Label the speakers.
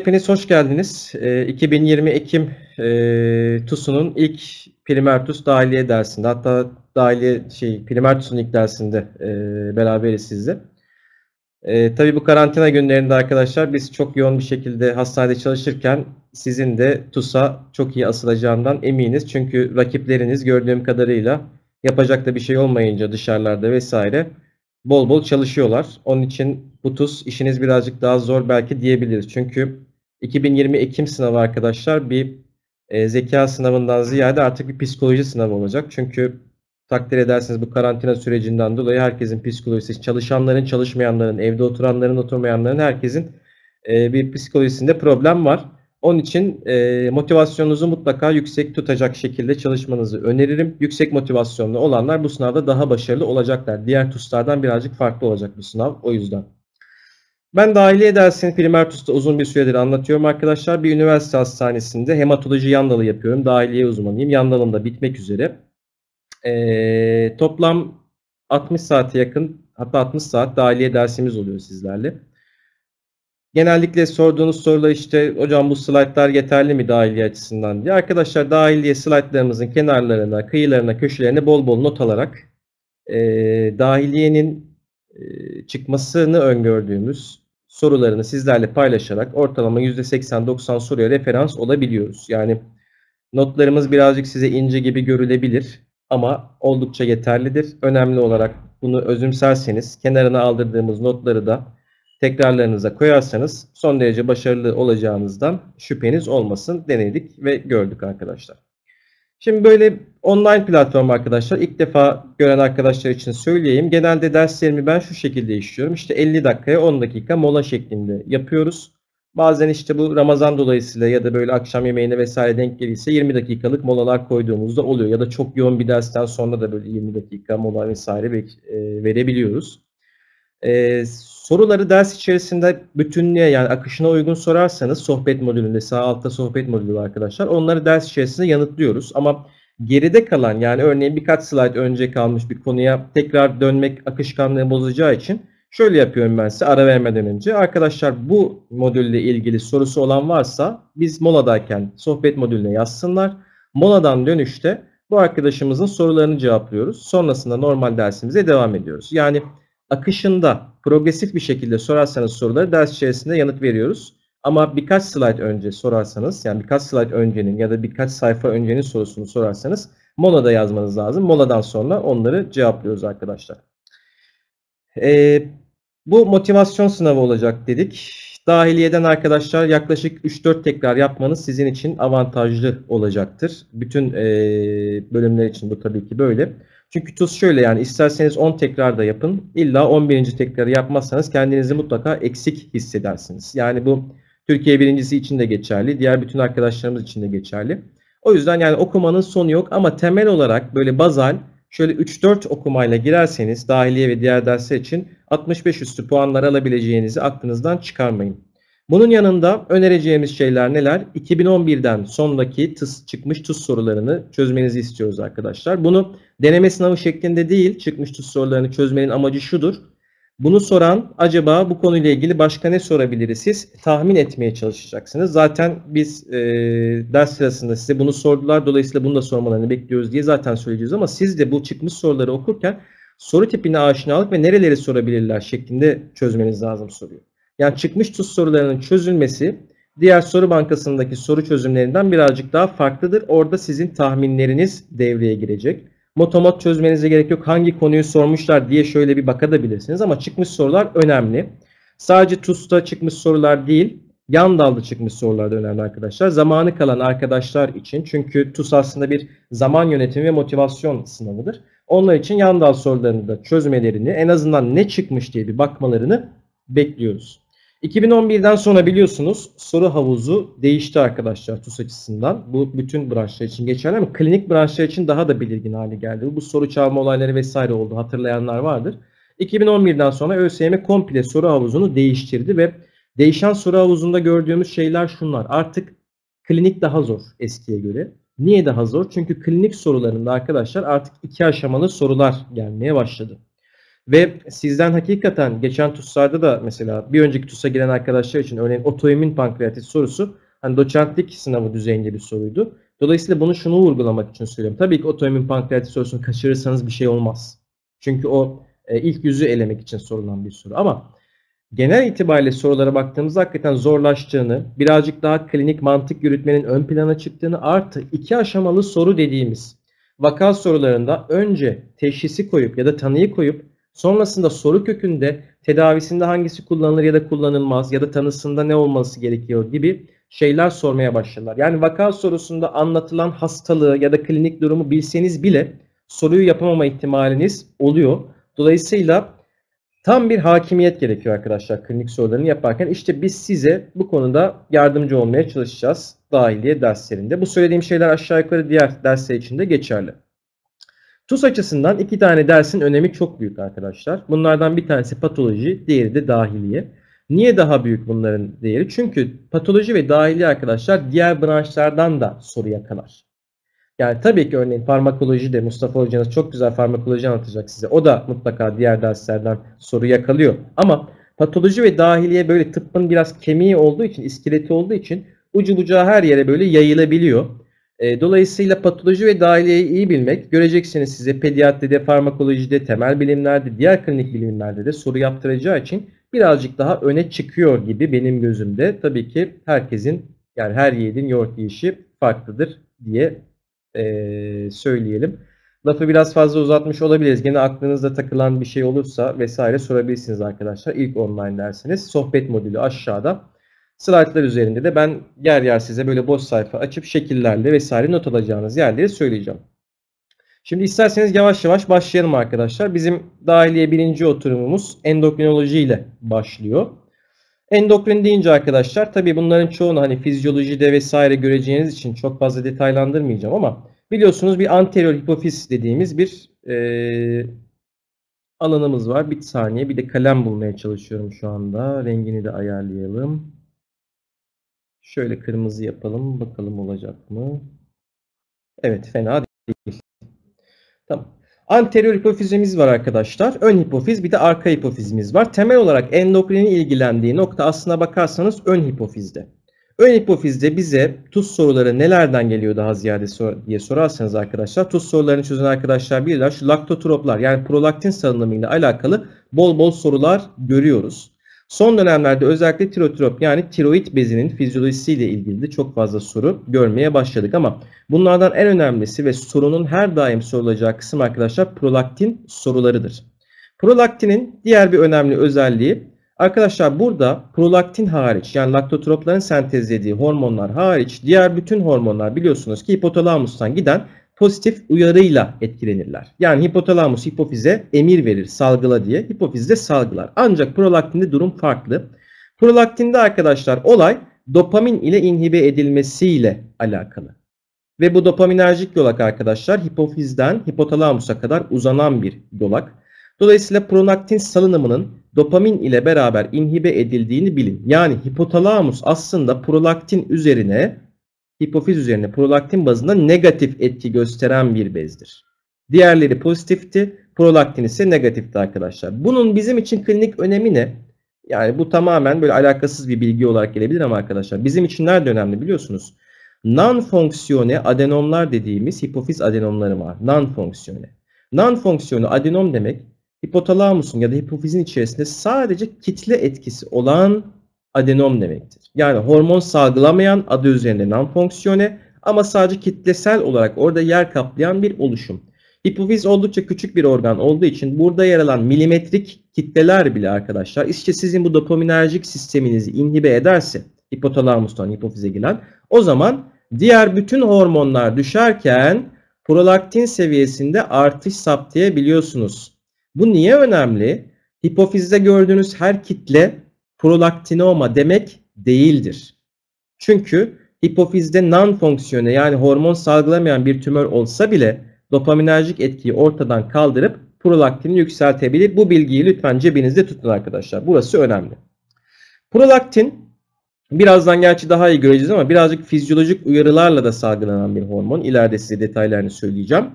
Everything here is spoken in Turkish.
Speaker 1: Hepiniz hoş geldiniz. 2020 ee, Ekim e, TUS'unun ilk Primer TUS dahiliye dersinde hatta dahiliye şey Primer TUS'un ilk dersinde e, beraberiz sizle. E, tabii bu karantina günlerinde arkadaşlar biz çok yoğun bir şekilde hastanede çalışırken sizin de TUS'a çok iyi asılacağından eminiz. Çünkü rakipleriniz gördüğüm kadarıyla yapacak da bir şey olmayınca dışarılarda vesaire bol bol çalışıyorlar. Onun için bu TUS işiniz birazcık daha zor belki diyebiliriz. Çünkü 2020 Ekim sınavı arkadaşlar bir e, zeka sınavından ziyade artık bir psikoloji sınavı olacak. Çünkü takdir edersiniz bu karantina sürecinden dolayı herkesin psikolojisi, çalışanların, çalışmayanların, evde oturanların, oturmayanların herkesin e, bir psikolojisinde problem var. Onun için e, motivasyonunuzu mutlaka yüksek tutacak şekilde çalışmanızı öneririm. Yüksek motivasyonlu olanlar bu sınavda daha başarılı olacaklar. Diğer TUS'lardan birazcık farklı olacak bu sınav o yüzden. Ben de aile dersini Primertus'ta uzun bir süredir anlatıyorum arkadaşlar. Bir üniversite hastanesinde hematoloji yan dalı yapıyorum. Dahiliye uzmanıyım. Yan dalım da bitmek üzere. Ee, toplam 60 saate yakın hatta 60 saat dahiliye dersimiz oluyor sizlerle. Genellikle sorduğunuz sorular işte hocam bu slaytlar yeterli mi dahiliye açısından diye. Arkadaşlar dahiliye slaytlarımızın kenarlarına, kıyılarına, köşelerine bol bol not alarak e, dahiliyenin ee, çıkmasını öngördüğümüz sorularını sizlerle paylaşarak ortalama %80-90 soruya referans olabiliyoruz. Yani notlarımız birazcık size ince gibi görülebilir ama oldukça yeterlidir. Önemli olarak bunu özümserseniz kenarına aldırdığımız notları da tekrarlarınıza koyarsanız son derece başarılı olacağınızdan şüpheniz olmasın denedik ve gördük arkadaşlar. Şimdi böyle online platform arkadaşlar ilk defa gören arkadaşlar için söyleyeyim. Genelde derslerimi ben şu şekilde işliyorum. İşte 50 dakikaya 10 dakika mola şeklinde yapıyoruz. Bazen işte bu Ramazan dolayısıyla ya da böyle akşam yemeğine vesaire denk gelirse 20 dakikalık molalar koyduğumuzda oluyor. Ya da çok yoğun bir dersten sonra da böyle 20 dakika mola vesaire e, verebiliyoruz. E, soruları ders içerisinde bütünlüğe yani akışına uygun sorarsanız sohbet modülünde sağ altta sohbet modülü var arkadaşlar. Onları ders içerisinde yanıtlıyoruz ama geride kalan yani örneğin birkaç slide önce kalmış bir konuya tekrar dönmek akışkanlığı bozacağı için şöyle yapıyorum ben size ara vermeden önce. Arkadaşlar bu modülle ilgili sorusu olan varsa biz moladayken sohbet modülüne yazsınlar. Moladan dönüşte bu arkadaşımızın sorularını cevaplıyoruz. Sonrasında normal dersimize devam ediyoruz. Yani akışında progresif bir şekilde sorarsanız soruları ders içerisinde yanıt veriyoruz. Ama birkaç slide önce sorarsanız, yani birkaç slide öncenin ya da birkaç sayfa öncenin sorusunu sorarsanız molada yazmanız lazım. Moladan sonra onları cevaplıyoruz arkadaşlar. Ee, bu motivasyon sınavı olacak dedik. Dahiliyeden arkadaşlar yaklaşık 3-4 tekrar yapmanız sizin için avantajlı olacaktır. Bütün e, bölümler için bu tabii ki böyle. Çünkü tuz şöyle yani isterseniz 10 tekrar da yapın. İlla 11. tekrarı yapmazsanız kendinizi mutlaka eksik hissedersiniz. Yani bu Türkiye birincisi için de geçerli. Diğer bütün arkadaşlarımız için de geçerli. O yüzden yani okumanın sonu yok ama temel olarak böyle bazal şöyle 3-4 okumayla girerseniz dahiliye ve diğer dersler için 65 üstü puanlar alabileceğinizi aklınızdan çıkarmayın. Bunun yanında önereceğimiz şeyler neler? 2011'den sonraki tıs çıkmış TUS sorularını çözmenizi istiyoruz arkadaşlar. Bunu Deneme sınavı şeklinde değil çıkmış tuz sorularını çözmenin amacı şudur. Bunu soran acaba bu konuyla ilgili başka ne sorabiliriz siz tahmin etmeye çalışacaksınız. Zaten biz e, ders sırasında size bunu sordular dolayısıyla bunu da sormalarını bekliyoruz diye zaten söyleyeceğiz ama siz de bu çıkmış soruları okurken soru tipine aşinalık ve nereleri sorabilirler şeklinde çözmeniz lazım soruyor. Yani çıkmış tuz sorularının çözülmesi diğer soru bankasındaki soru çözümlerinden birazcık daha farklıdır. Orada sizin tahminleriniz devreye girecek motomot çözmenize gerek yok. Hangi konuyu sormuşlar diye şöyle bir bakabilirsiniz ama çıkmış sorular önemli. Sadece TUS'ta çıkmış sorular değil, yan dalda çıkmış sorular da önemli arkadaşlar. Zamanı kalan arkadaşlar için çünkü TUS aslında bir zaman yönetimi ve motivasyon sınavıdır. Onlar için yan dal sorularını da çözmelerini en azından ne çıkmış diye bir bakmalarını bekliyoruz. 2011'den sonra biliyorsunuz soru havuzu değişti arkadaşlar TUS açısından. Bu bütün branşlar için geçerli ama klinik branşlar için daha da belirgin hale geldi. Bu soru çalma olayları vesaire oldu hatırlayanlar vardır. 2011'den sonra ÖSYM komple soru havuzunu değiştirdi ve değişen soru havuzunda gördüğümüz şeyler şunlar. Artık klinik daha zor eskiye göre. Niye daha zor? Çünkü klinik sorularında arkadaşlar artık iki aşamalı sorular gelmeye başladı. Ve sizden hakikaten geçen TUS'larda da mesela bir önceki TUS'a giren arkadaşlar için örneğin otoimmün pankreatit sorusu hani doçentlik sınavı düzeyinde bir soruydu. Dolayısıyla bunu şunu vurgulamak için söylüyorum. Tabii ki otoimmün pankreatit sorusunu kaçırırsanız bir şey olmaz. Çünkü o e, ilk yüzü elemek için sorulan bir soru. Ama genel itibariyle sorulara baktığımızda hakikaten zorlaştığını, birazcık daha klinik mantık yürütmenin ön plana çıktığını artı iki aşamalı soru dediğimiz vaka sorularında önce teşhisi koyup ya da tanıyı koyup Sonrasında soru kökünde tedavisinde hangisi kullanılır ya da kullanılmaz ya da tanısında ne olması gerekiyor gibi şeyler sormaya başlarlar. Yani vaka sorusunda anlatılan hastalığı ya da klinik durumu bilseniz bile soruyu yapamama ihtimaliniz oluyor. Dolayısıyla tam bir hakimiyet gerekiyor arkadaşlar klinik sorularını yaparken. İşte biz size bu konuda yardımcı olmaya çalışacağız dahiliye derslerinde. Bu söylediğim şeyler aşağı yukarı diğer dersler için de geçerli. TUS açısından iki tane dersin önemi çok büyük arkadaşlar. Bunlardan bir tanesi patoloji, diğeri de dahiliye. Niye daha büyük bunların değeri? Çünkü patoloji ve dahiliye arkadaşlar diğer branşlardan da soru yakalar. Yani tabii ki örneğin farmakoloji de Mustafa hocanız çok güzel farmakoloji anlatacak size. O da mutlaka diğer derslerden soru yakalıyor. Ama patoloji ve dahiliye böyle tıbbın biraz kemiği olduğu için, iskeleti olduğu için ucu bucağı her yere böyle yayılabiliyor dolayısıyla patoloji ve dahiliyeyi iyi bilmek, göreceksiniz size pediatride, farmakolojide, temel bilimlerde, diğer klinik bilimlerde de soru yaptıracağı için birazcık daha öne çıkıyor gibi benim gözümde. Tabii ki herkesin, yani her yiğidin yoğurt yiyişi farklıdır diye söyleyelim. Lafı biraz fazla uzatmış olabiliriz. Gene aklınızda takılan bir şey olursa vesaire sorabilirsiniz arkadaşlar. İlk online dersiniz. Sohbet modülü aşağıda. Slaytlar üzerinde de ben yer yer size böyle boş sayfa açıp şekillerle vesaire not alacağınız yerleri söyleyeceğim. Şimdi isterseniz yavaş yavaş başlayalım arkadaşlar. Bizim dahiliye birinci oturumumuz endokrinoloji ile başlıyor. Endokrin deyince arkadaşlar tabi bunların çoğunu hani fizyolojide vesaire göreceğiniz için çok fazla detaylandırmayacağım ama biliyorsunuz bir anterior hipofiz dediğimiz bir e, alanımız var. Bir saniye bir de kalem bulmaya çalışıyorum şu anda. Rengini de ayarlayalım. Şöyle kırmızı yapalım. Bakalım olacak mı? Evet fena değil. Tamam. Anterior hipofizimiz var arkadaşlar. Ön hipofiz bir de arka hipofizimiz var. Temel olarak endokrinin ilgilendiği nokta aslına bakarsanız ön hipofizde. Ön hipofizde bize tuz soruları nelerden geliyor daha ziyade sor diye sorarsanız arkadaşlar. Tuz sorularını çözen arkadaşlar bilirler. Şu laktotroplar yani prolaktin salınımıyla alakalı bol bol sorular görüyoruz. Son dönemlerde özellikle tirotrop yani tiroid bezinin fizyolojisiyle ilgili de çok fazla soru görmeye başladık ama bunlardan en önemlisi ve sorunun her daim sorulacağı kısım arkadaşlar prolaktin sorularıdır. Prolaktinin diğer bir önemli özelliği arkadaşlar burada prolaktin hariç yani laktotropların sentezlediği hormonlar hariç diğer bütün hormonlar biliyorsunuz ki hipotalamustan giden pozitif uyarıyla etkilenirler. Yani hipotalamus hipofize emir verir salgıla diye. Hipofiz salgılar. Ancak prolaktinde durum farklı. Prolaktinde arkadaşlar olay dopamin ile inhibe edilmesiyle alakalı. Ve bu dopaminerjik yolak arkadaşlar hipofizden hipotalamusa kadar uzanan bir yolak. Dolayısıyla prolaktin salınımının dopamin ile beraber inhibe edildiğini bilin. Yani hipotalamus aslında prolaktin üzerine hipofiz üzerine prolaktin bazında negatif etki gösteren bir bezdir. Diğerleri pozitifti, prolaktin ise negatifti arkadaşlar. Bunun bizim için klinik önemi ne? Yani bu tamamen böyle alakasız bir bilgi olarak gelebilir ama arkadaşlar bizim için nerede önemli biliyorsunuz. Non-fonksiyone adenomlar dediğimiz hipofiz adenomları var. Non-fonksiyone. Non-fonksiyonu adenom demek hipotalamusun ya da hipofizin içerisinde sadece kitle etkisi olan adenom demektir. Yani hormon salgılamayan adı üzerinde non-fonksiyone ama sadece kitlesel olarak orada yer kaplayan bir oluşum. Hipofiz oldukça küçük bir organ olduğu için burada yer alan milimetrik kitleler bile arkadaşlar işte sizin bu dopaminerjik sisteminizi inhibe ederse hipotalamustan hipofize gelen o zaman diğer bütün hormonlar düşerken prolaktin seviyesinde artış saptayabiliyorsunuz. Bu niye önemli? Hipofizde gördüğünüz her kitle prolaktinoma demek değildir. Çünkü hipofizde non-fonksiyone yani hormon salgılamayan bir tümör olsa bile dopaminerjik etkiyi ortadan kaldırıp prolaktini yükseltebilir. Bu bilgiyi lütfen cebinizde tutun arkadaşlar. Burası önemli. Prolaktin birazdan gerçi daha iyi göreceğiz ama birazcık fizyolojik uyarılarla da salgılanan bir hormon. İleride size detaylarını söyleyeceğim.